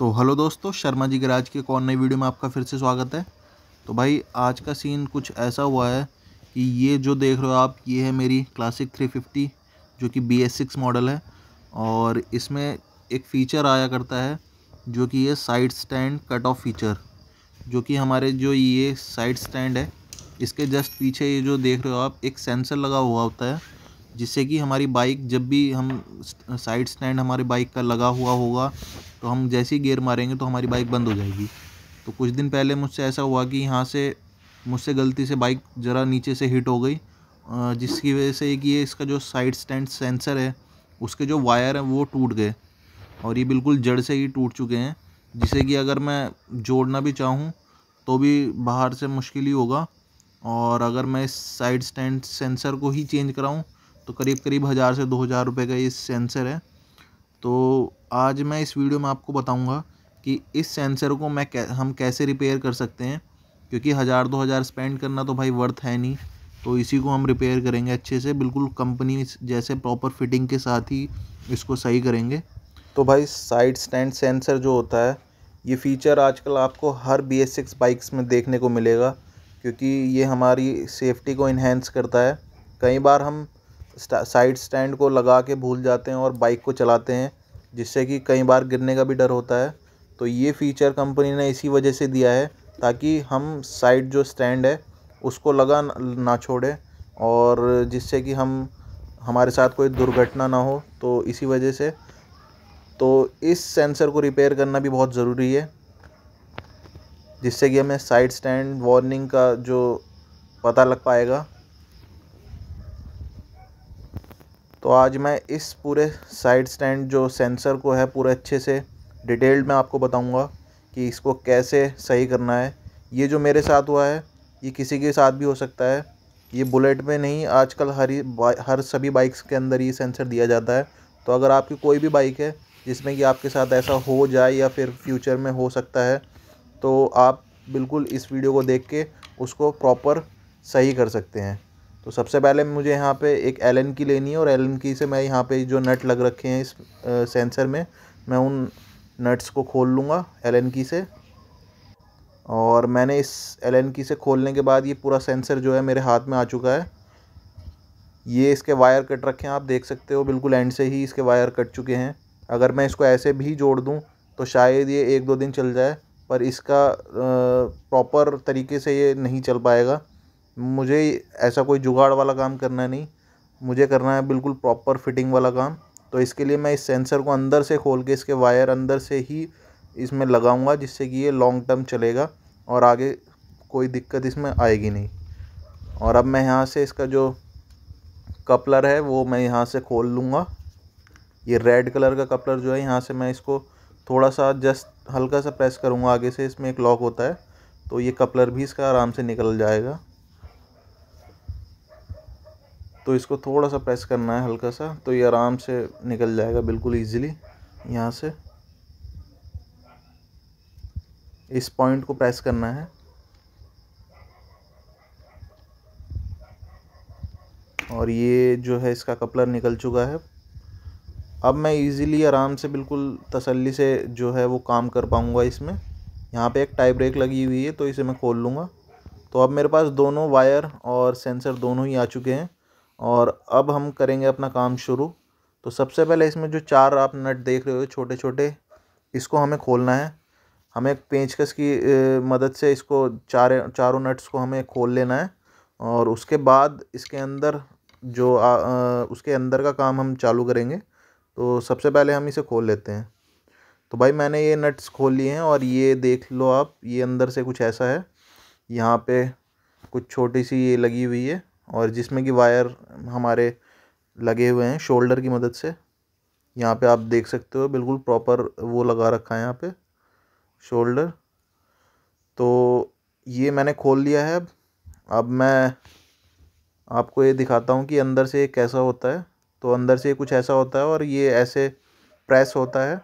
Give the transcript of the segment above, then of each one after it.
तो हेलो दोस्तों शर्मा जी गराज के कौन नई वीडियो में आपका फिर से स्वागत है तो भाई आज का सीन कुछ ऐसा हुआ है कि ये जो देख रहे हो आप ये है मेरी क्लासिक थ्री फिफ्टी जो कि बी एस सिक्स मॉडल है और इसमें एक फ़ीचर आया करता है जो कि ये side stand cut off feature जो कि हमारे जो ये साइड स्टैंड है इसके जस्ट पीछे ये जो देख रहे हो आप एक सेंसर लगा हुआ होता है जिससे कि हमारी बाइक जब भी हम साइड स्टैंड हमारे बाइक का लगा हुआ होगा तो हम जैसे ही गेयर मारेंगे तो हमारी बाइक बंद हो जाएगी तो कुछ दिन पहले मुझसे ऐसा हुआ कि यहाँ से मुझसे गलती से बाइक ज़रा नीचे से हिट हो गई जिसकी वजह से कि ये इसका जो साइड स्टैंड सेंसर है उसके जो वायर हैं वो टूट गए और ये बिल्कुल जड़ से ही टूट चुके हैं जिसे कि अगर मैं जोड़ना भी चाहूँ तो भी बाहर से मुश्किल ही होगा और अगर मैं इस साइड स्टैंड सेंसर को ही चेंज कराऊँ तो करीब करीब हज़ार से दो हज़ार रुपये का ये सेंसर है तो आज मैं इस वीडियो में आपको बताऊंगा कि इस सेंसर को मैं कै, हम कैसे रिपेयर कर सकते हैं क्योंकि हज़ार दो हज़ार स्पेंड करना तो भाई वर्थ है नहीं तो इसी को हम रिपेयर करेंगे अच्छे से बिल्कुल कंपनी जैसे प्रॉपर फिटिंग के साथ ही इसको सही करेंगे तो भाई साइड स्टैंड सेंसर जो होता है ये फ़ीचर आजकल आपको हर बी एस सिक्स बाइक्स में देखने को मिलेगा क्योंकि ये हमारी सेफ्टी को इन्हेंस करता है कई बार हम साइड स्टैंड को लगा के भूल जाते हैं और बाइक को चलाते हैं जिससे कि कई बार गिरने का भी डर होता है तो ये फ़ीचर कंपनी ने इसी वजह से दिया है ताकि हम साइड जो स्टैंड है उसको लगा ना छोड़ें और जिससे कि हम हमारे साथ कोई दुर्घटना ना हो तो इसी वजह से तो इस सेंसर को रिपेयर करना भी बहुत ज़रूरी है जिससे कि हमें साइड स्टैंड वार्निंग का जो पता लग पाएगा तो आज मैं इस पूरे साइड स्टैंड जो सेंसर को है पूरे अच्छे से डिटेल्ड में आपको बताऊंगा कि इसको कैसे सही करना है ये जो मेरे साथ हुआ है ये किसी के साथ भी हो सकता है ये बुलेट में नहीं आजकल हर हर सभी बाइक्स के अंदर ये सेंसर दिया जाता है तो अगर आपकी कोई भी बाइक है जिसमें कि आपके साथ ऐसा हो जाए या फिर फ्यूचर में हो सकता है तो आप बिल्कुल इस वीडियो को देख के उसको प्रॉपर सही कर सकते हैं तो सबसे पहले मुझे यहाँ पे एक एलन की लेनी है और एलन की से मैं यहाँ पे जो नट लग रखे हैं इस सेंसर में मैं उन नट्स को खोल लूँगा एलन की से और मैंने इस एलन की से खोलने के बाद ये पूरा सेंसर जो है मेरे हाथ में आ चुका है ये इसके वायर कट रखे हैं आप देख सकते हो बिल्कुल एंड से ही इसके वायर कट चुके हैं अगर मैं इसको ऐसे भी जोड़ दूँ तो शायद ये एक दो दिन चल जाए पर इसका प्रॉपर तरीके से ये नहीं चल पाएगा मुझे ऐसा कोई जुगाड़ वाला काम करना नहीं मुझे करना है बिल्कुल प्रॉपर फिटिंग वाला काम तो इसके लिए मैं इस सेंसर को अंदर से खोल के इसके वायर अंदर से ही इसमें लगाऊंगा जिससे कि ये लॉन्ग टर्म चलेगा और आगे कोई दिक्कत इसमें आएगी नहीं और अब मैं यहाँ से इसका जो कपलर है वो मैं यहाँ से खोल लूँगा ये रेड कलर का कपलर जो है यहाँ से मैं इसको थोड़ा सा जस्ट हल्का सा प्रेस करूँगा आगे से इसमें एक लॉक होता है तो ये कपलर भी इसका आराम से निकल जाएगा तो इसको थोड़ा सा प्रेस करना है हल्का सा तो ये आराम से निकल जाएगा बिल्कुल ईजिली यहाँ से इस पॉइंट को प्रेस करना है और ये जो है इसका कपलर निकल चुका है अब मैं इजीली आराम से बिल्कुल तसल्ली से जो है वो काम कर पाऊँगा इसमें यहाँ पे एक टाई ब्रेक लगी हुई है तो इसे मैं खोल लूँगा तो अब मेरे पास दोनों वायर और सेंसर दोनों ही आ चुके हैं और अब हम करेंगे अपना काम शुरू तो सबसे पहले इसमें जो चार आप नट देख रहे हो छोटे छोटे इसको हमें खोलना है हमें पेंचकस की मदद से इसको चार चारों नट्स को हमें खोल लेना है और उसके बाद इसके अंदर जो आ, आ, उसके अंदर का काम हम चालू करेंगे तो सबसे पहले हम इसे खोल लेते हैं तो भाई मैंने ये नट्स खोल लिए हैं और ये देख लो आप ये अंदर से कुछ ऐसा है यहाँ पे कुछ छोटी सी ये लगी हुई है और जिसमें कि वायर हमारे लगे हुए हैं शोल्डर की मदद से यहाँ पे आप देख सकते हो बिल्कुल प्रॉपर वो लगा रखा है यहाँ पे शोल्डर तो ये मैंने खोल लिया है अब अब मैं आपको ये दिखाता हूँ कि अंदर से कैसा होता है तो अंदर से कुछ ऐसा होता है और ये ऐसे प्रेस होता है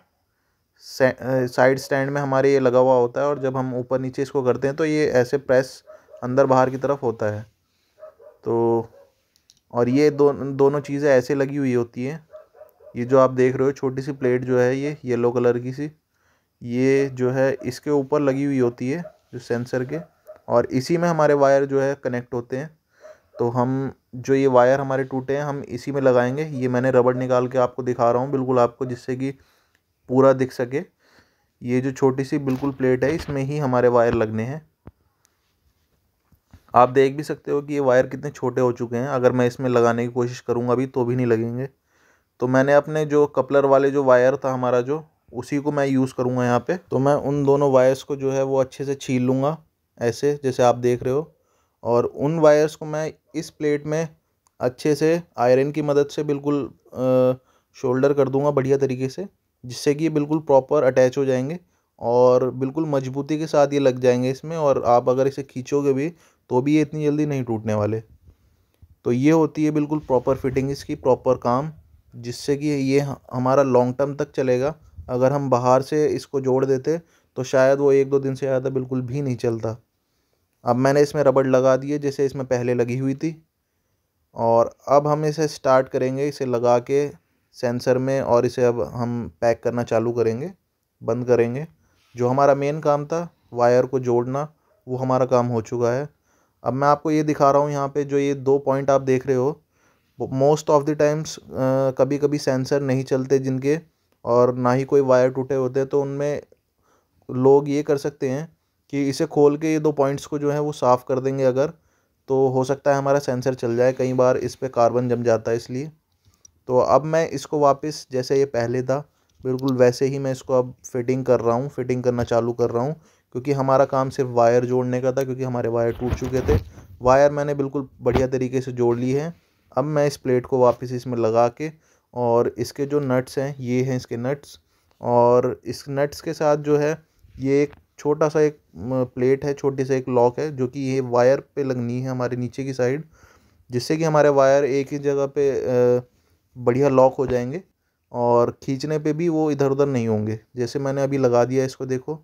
साइड स्टैंड में हमारे ये लगा हुआ होता है और जब हम ऊपर नीचे इसको करते हैं तो ये ऐसे प्रेस अंदर बाहर की तरफ होता है तो और ये दो दोनों चीज़ें ऐसे लगी हुई होती हैं ये जो आप देख रहे हो छोटी सी प्लेट जो है ये येलो कलर की सी ये जो है इसके ऊपर लगी हुई होती है जो सेंसर के और इसी में हमारे वायर जो है कनेक्ट होते हैं तो हम जो ये वायर हमारे टूटे हैं हम इसी में लगाएंगे ये मैंने रबड़ निकाल के आपको दिखा रहा हूँ बिल्कुल आपको जिससे कि पूरा दिख सके ये जो छोटी सी बिल्कुल प्लेट है इसमें ही हमारे वायर लगने हैं आप देख भी सकते हो कि ये वायर कितने छोटे हो चुके हैं अगर मैं इसमें लगाने की कोशिश करूँगा अभी तो भी नहीं लगेंगे तो मैंने अपने जो कपलर वाले जो वायर था हमारा जो उसी को मैं यूज़ करूँगा यहाँ पर तो मैं उन दोनों वायर्स को जो है वो अच्छे से छील लूँगा ऐसे जैसे आप देख रहे हो और उन वायर्स को मैं इस प्लेट में अच्छे से आयरन की मदद से बिल्कुल शोल्डर कर दूँगा बढ़िया तरीके से जिससे कि ये बिल्कुल प्रॉपर अटैच हो जाएंगे और बिल्कुल मजबूती के साथ ये लग जाएंगे इसमें और आप अगर इसे खींचोगे भी तो भी ये इतनी जल्दी नहीं टूटने वाले तो ये होती है बिल्कुल प्रॉपर फिटिंग इसकी प्रॉपर काम जिससे कि ये हमारा लॉन्ग टर्म तक चलेगा अगर हम बाहर से इसको जोड़ देते तो शायद वो एक दो दिन से ज़्यादा बिल्कुल भी नहीं चलता अब मैंने इसमें रबड़ लगा दिए जैसे इसमें पहले लगी हुई थी और अब हम इसे स्टार्ट करेंगे इसे लगा के सेंसर में और इसे अब हम पैक करना चालू करेंगे बंद करेंगे जो हमारा मेन काम था वायर को जोड़ना वो हमारा काम हो चुका है अब मैं आपको ये दिखा रहा हूँ यहाँ पे जो ये दो पॉइंट आप देख रहे हो मोस्ट ऑफ़ द टाइम्स कभी कभी सेंसर नहीं चलते जिनके और ना ही कोई वायर टूटे होते हैं तो उनमें लोग ये कर सकते हैं कि इसे खोल के ये दो पॉइंट्स को जो है वो साफ़ कर देंगे अगर तो हो सकता है हमारा सेंसर चल जाए कई बार इस पर कार्बन जम जाता है इसलिए तो अब मैं इसको वापस जैसे ये पहले था बिल्कुल वैसे ही मैं इसको अब फिटिंग कर रहा हूँ फिटिंग करना चालू कर रहा हूँ क्योंकि हमारा काम सिर्फ वायर जोड़ने का था क्योंकि हमारे वायर टूट चुके थे वायर मैंने बिल्कुल बढ़िया तरीके से जोड़ ली है अब मैं इस प्लेट को वापस इसमें लगा के और इसके जो नट्स हैं ये हैं इसके नट्स और इस नट्स के साथ जो है ये एक छोटा सा एक प्लेट है छोटी सा एक लॉक है जो कि ये वायर पे लगनी है हमारे नीचे की साइड जिससे कि हमारे वायर एक ही जगह पे बढ़िया लॉक हो जाएंगे और खींचने पे भी वो इधर उधर नहीं होंगे जैसे मैंने अभी लगा दिया इसको देखो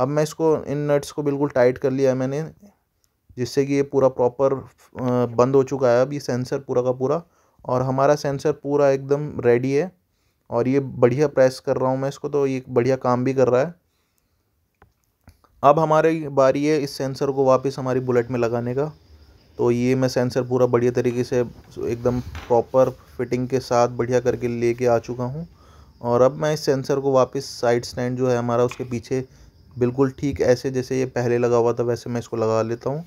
अब मैं इसको इन नट्स को बिल्कुल टाइट कर लिया है मैंने जिससे कि ये पूरा प्रॉपर बंद हो चुका है अब ये सेंसर पूरा का पूरा और हमारा सेंसर पूरा एकदम रेडी है और ये बढ़िया प्रेस कर रहा हूँ मैं इसको तो ये बढ़िया काम भी कर रहा है अब हमारी बारी है इस सेंसर को वापस हमारी बुलेट में लगाने का तो ये मैं सेंसर पूरा बढ़िया तरीके से एकदम प्रॉपर फिटिंग के साथ बढ़िया करके लेके आ चुका हूँ और अब मैं इस सेंसर को वापस साइड स्टैंड जो है हमारा उसके पीछे बिल्कुल ठीक ऐसे जैसे ये पहले लगा हुआ था वैसे मैं इसको लगा लेता हूँ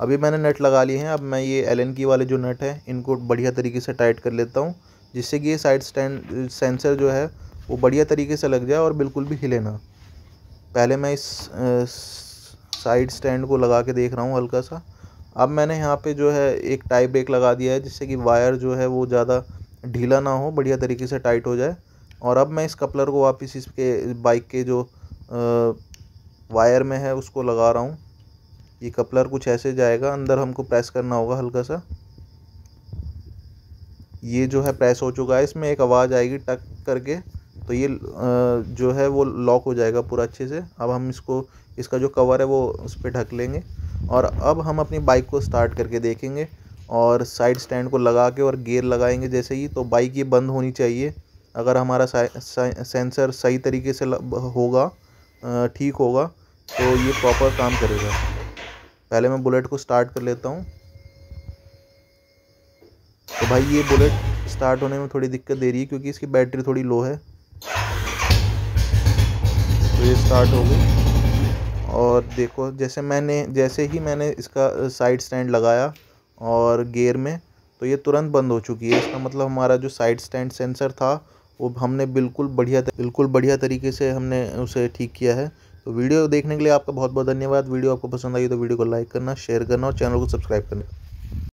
अभी मैंने नट लगा लिए हैं अब मैं ये एल की वाले जो नेट है इनको बढ़िया तरीके से टाइट कर लेता हूँ जिससे कि ये साइड स्टैंड सेंसर जो है वो बढ़िया तरीके से लग जाए और बिल्कुल भी हिले ना पहले मैं इस साइड स्टैंड को लगा के देख रहा हूँ हल्का सा अब मैंने यहाँ पे जो है एक टाई ब्रेक लगा दिया है जिससे कि वायर जो है वो ज़्यादा ढीला ना हो बढ़िया तरीके से टाइट हो जाए और अब मैं इस कपलर को वापस इसके बाइक के जो आ, वायर में है उसको लगा रहा हूँ ये कपलर कुछ ऐसे जाएगा अंदर हमको प्रेस करना होगा हल्का सा ये जो है प्रेस हो चुका है इसमें एक आवाज़ आएगी टक करके तो ये जो है वो लॉक हो जाएगा पूरा अच्छे से अब हम इसको इसका जो कवर है वो उस पर ढक लेंगे और अब हम अपनी बाइक को स्टार्ट करके देखेंगे और साइड स्टैंड को लगा के और गेयर लगाएंगे जैसे ही तो बाइक ये बंद होनी चाहिए अगर हमारा सेंसर सही तरीके से होगा ठीक होगा तो ये प्रॉपर काम करेगा पहले मैं बुलेट को स्टार्ट कर लेता हूँ तो भाई ये बुलेट स्टार्ट होने में थोड़ी दिक्कत दे रही है क्योंकि इसकी बैटरी थोड़ी लो है तो ये स्टार्ट हो गई और देखो जैसे मैंने जैसे ही मैंने इसका साइड स्टैंड लगाया और गेयर में तो ये तुरंत बंद हो चुकी है इसका मतलब हमारा जो साइड स्टैंड सेंसर था वो हमने बिल्कुल बढ़िया बिल्कुल बढ़िया तरीके से हमने उसे ठीक किया है तो वीडियो देखने के लिए आपका बहुत बहुत धन्यवाद वीडियो आपको पसंद आई तो वीडियो को लाइक करना शेयर करना और चैनल को सब्सक्राइब करना